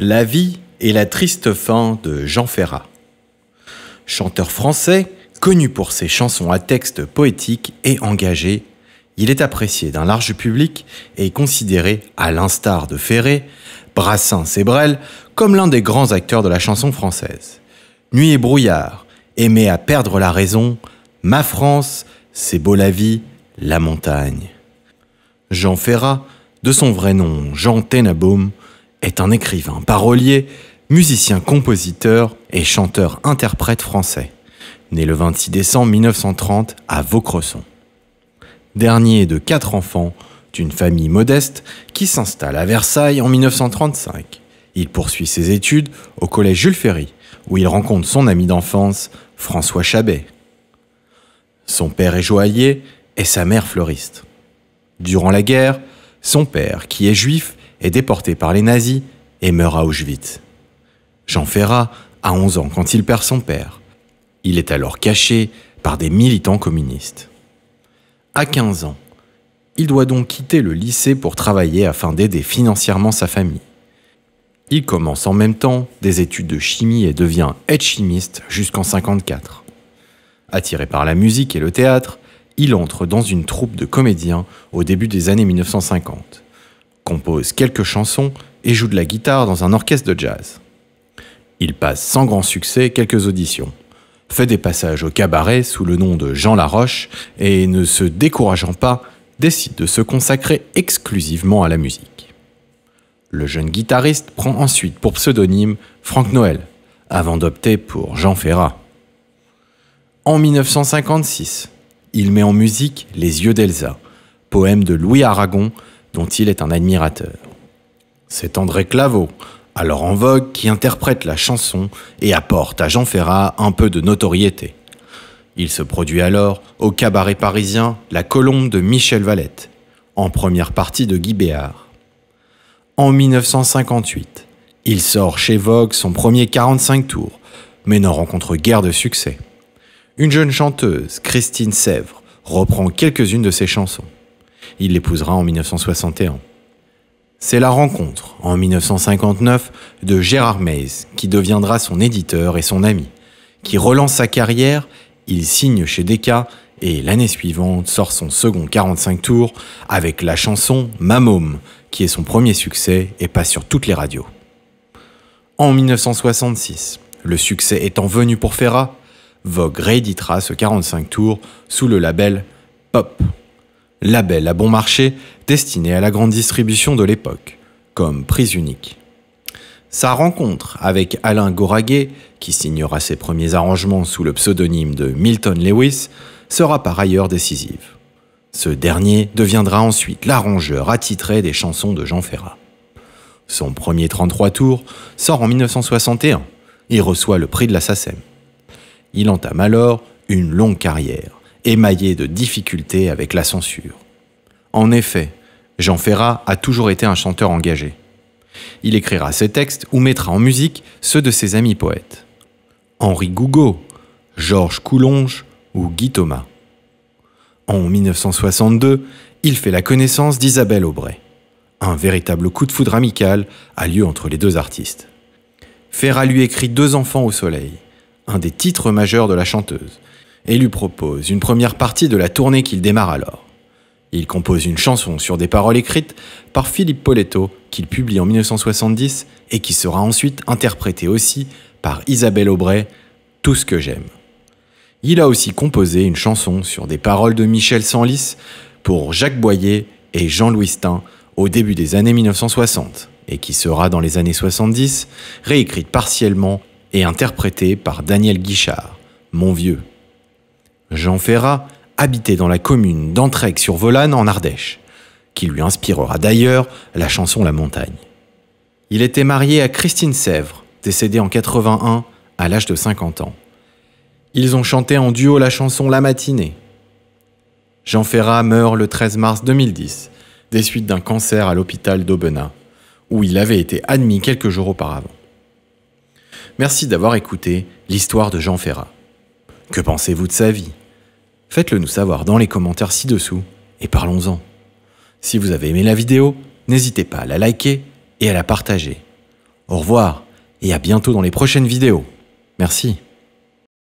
La vie et la triste fin de Jean Ferrat. Chanteur français, connu pour ses chansons à texte poétique et engagé, il est apprécié d'un large public et considéré, à l'instar de Ferré, Brassens et Brel, comme l'un des grands acteurs de la chanson française. Nuit et brouillard, aimé à perdre la raison, Ma France, c'est beau la vie, la montagne. Jean Ferrat, de son vrai nom Jean Tenenbaum, est un écrivain, parolier, musicien, compositeur et chanteur-interprète français, né le 26 décembre 1930 à Vaucresson. Dernier de quatre enfants d'une famille modeste qui s'installe à Versailles en 1935. Il poursuit ses études au collège Jules Ferry, où il rencontre son ami d'enfance, François Chabet. Son père est joaillier et sa mère fleuriste. Durant la guerre, son père, qui est juif, est déporté par les nazis et meurt à Auschwitz. Jean Ferrat a 11 ans quand il perd son père. Il est alors caché par des militants communistes. À 15 ans, il doit donc quitter le lycée pour travailler afin d'aider financièrement sa famille. Il commence en même temps des études de chimie et devient aide-chimiste jusqu'en 54. Attiré par la musique et le théâtre, il entre dans une troupe de comédiens au début des années 1950 compose quelques chansons et joue de la guitare dans un orchestre de jazz. Il passe sans grand succès quelques auditions, fait des passages au cabaret sous le nom de Jean Laroche et ne se décourageant pas, décide de se consacrer exclusivement à la musique. Le jeune guitariste prend ensuite pour pseudonyme Franck Noël, avant d'opter pour Jean Ferrat. En 1956, il met en musique Les Yeux d'Elsa, poème de Louis Aragon, dont il est un admirateur. C'est André Claveau, alors en vogue, qui interprète la chanson et apporte à Jean Ferrat un peu de notoriété. Il se produit alors au cabaret parisien La Colombe de Michel Valette, en première partie de Guy Béard. En 1958, il sort chez Vogue son premier 45 tours, mais n'en rencontre guère de succès. Une jeune chanteuse, Christine Sèvres, reprend quelques-unes de ses chansons. Il l'épousera en 1961. C'est la rencontre, en 1959, de Gérard Mays, qui deviendra son éditeur et son ami, qui relance sa carrière, il signe chez Decca et l'année suivante sort son second 45 tours avec la chanson Mamome, qui est son premier succès et passe sur toutes les radios. En 1966, le succès étant venu pour Ferrat, Vogue rééditera ce 45 tours sous le label Pop label à bon marché destiné à la grande distribution de l'époque, comme prise unique. Sa rencontre avec Alain Goraguet, qui signera ses premiers arrangements sous le pseudonyme de Milton Lewis, sera par ailleurs décisive. Ce dernier deviendra ensuite l'arrangeur attitré des chansons de Jean Ferrat. Son premier 33 tours sort en 1961 et reçoit le prix de la SACEM. Il entame alors une longue carrière émaillé de difficultés avec la censure. En effet, Jean Ferrat a toujours été un chanteur engagé. Il écrira ses textes ou mettra en musique ceux de ses amis poètes. Henri Gougaud, Georges Coulonge ou Guy Thomas. En 1962, il fait la connaissance d'Isabelle Aubray. Un véritable coup de foudre amical a lieu entre les deux artistes. Ferrat lui écrit Deux enfants au soleil, un des titres majeurs de la chanteuse, et lui propose une première partie de la tournée qu'il démarre alors. Il compose une chanson sur des paroles écrites par Philippe Poletto qu'il publie en 1970 et qui sera ensuite interprétée aussi par Isabelle Aubray, Tout ce que j'aime. Il a aussi composé une chanson sur des paroles de Michel Sanlis pour Jacques Boyer et Jean-Louis Stein au début des années 1960 et qui sera dans les années 70 réécrite partiellement et interprétée par Daniel Guichard, Mon vieux. Jean Ferrat habitait dans la commune d'Entraigues-sur-Volane en Ardèche, qui lui inspirera d'ailleurs la chanson La Montagne. Il était marié à Christine Sèvres, décédée en 81 à l'âge de 50 ans. Ils ont chanté en duo la chanson La matinée. Jean Ferrat meurt le 13 mars 2010 des suites d'un cancer à l'hôpital d'Aubenas, où il avait été admis quelques jours auparavant. Merci d'avoir écouté l'histoire de Jean Ferrat. Que pensez-vous de sa vie Faites-le nous savoir dans les commentaires ci-dessous et parlons-en. Si vous avez aimé la vidéo, n'hésitez pas à la liker et à la partager. Au revoir et à bientôt dans les prochaines vidéos. Merci.